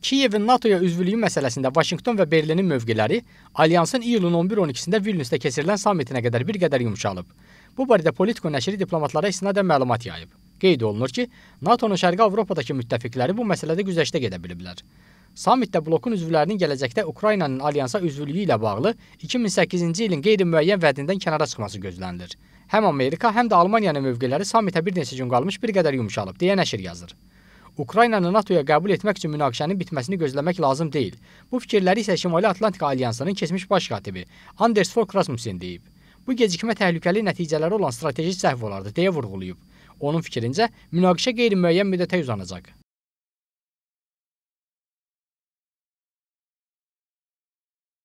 Kiyevin NATO-ya üzvlüyü məsələsində Vaşinqton və Berlinin mövqeləri alyansın iyulun 11-12-də Vilniusda keçirilən sammitinə qədər bir qədər yumşalıb. Bu barədə Politico nəşri diplomatlara istinadən məlumat yayıb. Qeyd olunur ki, NATO-nun Şərqi Avropadakı müttəfiqləri bu məsələdə güzəştə gedə biliblər. Sammitdə blokun üzvlərinin gələcəkdə Ukraynanın alyansa üzvlüyü ilə bağlı 2008-ci ilin qeyri-müəyyən vədindən kənara çıxması gözlənilir. Həm Amerika, həm də Almaniyanın mövqeləri sammitə bir neçə gün qalmış bir qədər yumşalıb, deyə nəşr yazır. Ukraynanı NATO-ya qəbul etmək üçün münaqişənin bitməsini gözləmək lazım deyil. Bu fikirləri isə Şimali Atlantika Alyansının keçmiş baş katibi Anders Fogh Rasmussen deyib. Bu gecikmə təhlükəli nəticələri olan strateji səhv olardı deyə vurğulayıb. Onun fikrincə, münaqişə qeyri-müəyyən müddətə uzanacaq.